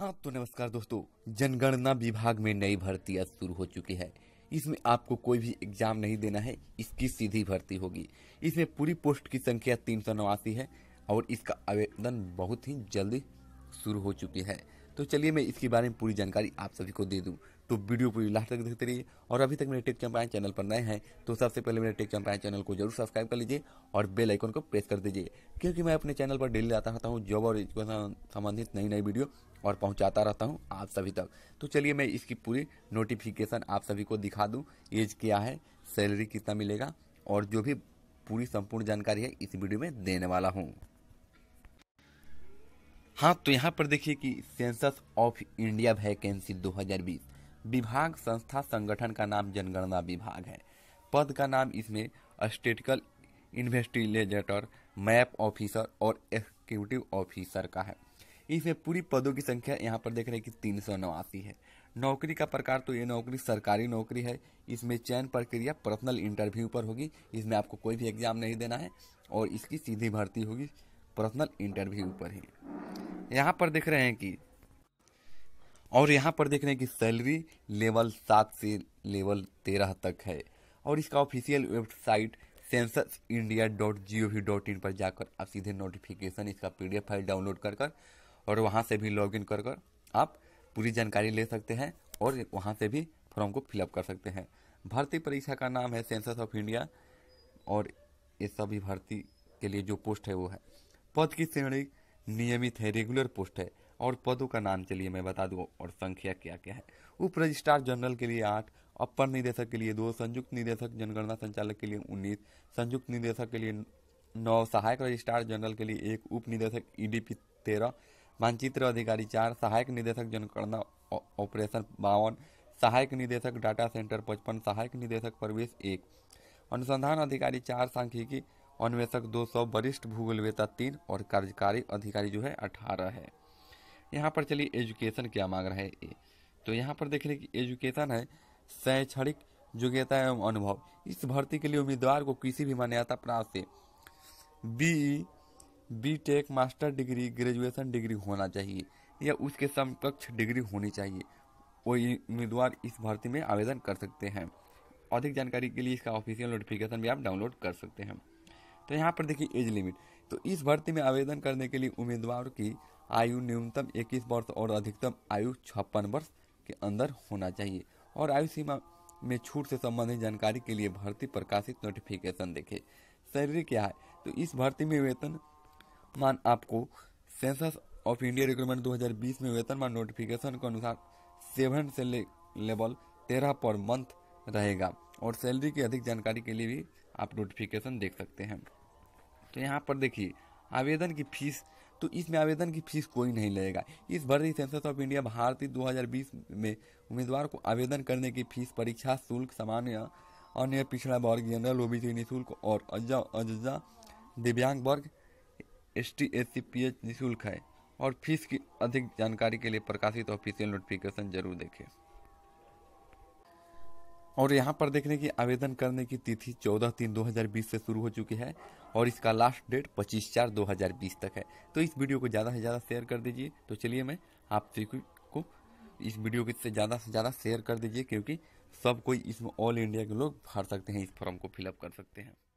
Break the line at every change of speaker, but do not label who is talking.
हाँ तो नमस्कार दोस्तों जनगणना विभाग में नई भर्ती अब शुरू हो चुकी है इसमें आपको कोई भी एग्जाम नहीं देना है इसकी सीधी भर्ती होगी इसमें पूरी पोस्ट की संख्या तीन सौ नवासी है और इसका आवेदन बहुत ही जल्दी शुरू हो चुकी है तो चलिए मैं इसके बारे में पूरी जानकारी आप सभी को दे दूँ तो वीडियो पूरी लास्ट तक देखते रहिए और अभी तक मेरे टेक चंपायन चैनल पर नए हैं तो सबसे पहले मेरे टेक चंपायन चैनल को जरूर सब्सक्राइब कर लीजिए और बेल आइकन को प्रेस कर दीजिए क्योंकि मैं अपने चैनल पर डेली लाता रहता हूँ जॉब और एजुकेशन संबंधित नई नई वीडियो और पहुंचाता रहता हूं आप सभी तक तो चलिए मैं इसकी पूरी नोटिफिकेशन आप सभी को दिखा दूं एज क्या है सैलरी कितना मिलेगा और जो भी पूरी संपूर्ण जानकारी है इस वीडियो में देने वाला हूँ हाँ तो यहाँ पर देखिए कि सेंसस ऑफ इंडिया वैकेंसी 2020 विभाग संस्था संगठन का नाम जनगणना विभाग है पद का नाम इसमें स्टेटिकल इन्वेस्टिगेटर मैप ऑफिसर और एग्जीक्यूटिव ऑफिसर का है इसमें पूरी पदों की संख्या यहाँ पर देख रहे हैं कि तीन सौ नवासी है नौकरी का प्रकार तो ये नौकरी सरकारी नौकरी है इसमें चयन प्रक्रिया पर्सनल इंटरव्यू पर होगी इसमें आपको कोई भी एग्जाम नहीं देना है और इसकी सीधी भर्ती होगी पर्सनल इंटरव्यू पर ही यहाँ पर देख रहे हैं कि और यहाँ पर देख रहे हैं कि सैलरी लेवल सात से लेवल तेरह तक है और इसका official website census India dot G O V dot in पर जाकर आप सीधे नोटिफिकेशन इसका P D F file download कर कर और वहाँ से भी इन कर कर आप पूरी जानकारी ले सकते हैं और वहाँ से भी फॉर्म को फिलअप कर सकते हैं भर्ती परीक्षा का नाम है सेंसस ऑफ इंडिया और ये सभी भर्ती के लिए जो पोस्ट है वो है पद की श्रेणी नियमित है रेगुलर पोस्ट है और पदों का नाम चलिए मैं बता दूँ और संख्या क्या क्या है उप रजिस्ट्रार जनरल के लिए आठ अपर निदेशक के लिए दो संयुक्त निदेशक जनगणना संचालक के लिए उन्नीस संयुक्त निदेशक के लिए नौ सहायक रजिस्ट्रार जनरल के लिए एक उप निदेशक ईडीपी e तेरह मानचित्र अधिकारी चार सहायक निदेशक जनगणना ऑपरेशन बावन सहायक निदेशक डाटा सेंटर पचपन सहायक निदेशक प्रवेश एक अनुसंधान अधिकारी चार सांख्यिकी अन्वेषक दो सौ वरिष्ठ भूगोलवेता तीन और कार्यकारी अधिकारी जो है अठारह है यहाँ पर चलिए एजुकेशन क्या मांग रहा है ए तो यहाँ पर देख रहे कि एजुकेशन है शैक्षणिक योग्यता एवं अनुभव इस भर्ती के लिए उम्मीदवार को किसी भी मान्यता प्राप्त से B B tech master degree graduation degree होना चाहिए या उसके समकक्ष डिग्री होनी चाहिए वही उम्मीदवार इस भर्ती में आवेदन कर सकते हैं अधिक जानकारी के लिए इसका ऑफिशियल नोटिफिकेशन भी आप डाउनलोड कर सकते हैं तो यहाँ पर देखिए एज लिमिट तो इस भर्ती में आवेदन करने के लिए उम्मीदवार की आयु न्यूनतम 21 वर्ष और अधिकतम आयु छप्पन वर्ष के अंदर होना चाहिए और आयु सीमा में छूट से संबंधित जानकारी के लिए भर्ती प्रकाशित नोटिफिकेशन देखें सैलरी क्या है तो इस भर्ती में वेतन मान आपको सेंसस ऑफ इंडिया रिक्रूटमेंट 2020 में वेतनमान नोटिफिकेशन के अनुसार सेवन से ले, लेवल तेरह पर मंथ रहेगा और सैलरी की अधिक जानकारी के लिए भी आप नोटिफिकेशन देख सकते हैं तो यहाँ पर देखिए आवेदन की फीस तो इसमें आवेदन की फीस कोई नहीं लगेगा इस भर्ती सेंसस ऑफ इंडिया भारतीय 2020 में उम्मीदवार को आवेदन करने की फीस परीक्षा शुल्क सामान्य अन्य पिछड़ा वर्ग जनरल ओबीसी निःशुल्क और अज्जा अज्जा दिव्यांग वर्ग S T S C P H निःशुल्क है और फीस की अधिक जानकारी के लिए प्रकाशित ऑफिशियल नोटिफिकेशन जरूर देखें और यहाँ पर देखने की आवेदन करने की तिथि 14 तीन 2020 से शुरू हो चुकी है और इसका लास्ट डेट 25 चार 2020 तक है तो इस वीडियो को ज़्यादा से ज़्यादा शेयर कर दीजिए तो चलिए मैं आप सभी को इस वीडियो को इससे ज़्यादा से ज़्यादा शेयर कर दीजिए क्योंकि सब कोई इसमें ऑल इंडिया के लोग भर सकते हैं इस फॉर्म को फिलअप कर सकते हैं